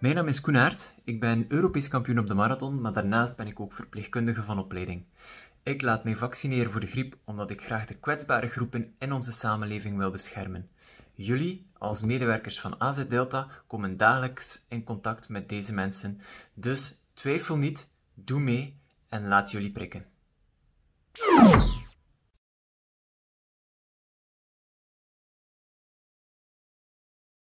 Mijn naam is Koen Aert. Ik ben Europees kampioen op de marathon, maar daarnaast ben ik ook verpleegkundige van opleiding. Ik laat mij vaccineren voor de griep omdat ik graag de kwetsbare groepen in onze samenleving wil beschermen. Jullie, als medewerkers van AZ Delta, komen dagelijks in contact met deze mensen. Dus twijfel niet, doe mee en laat jullie prikken.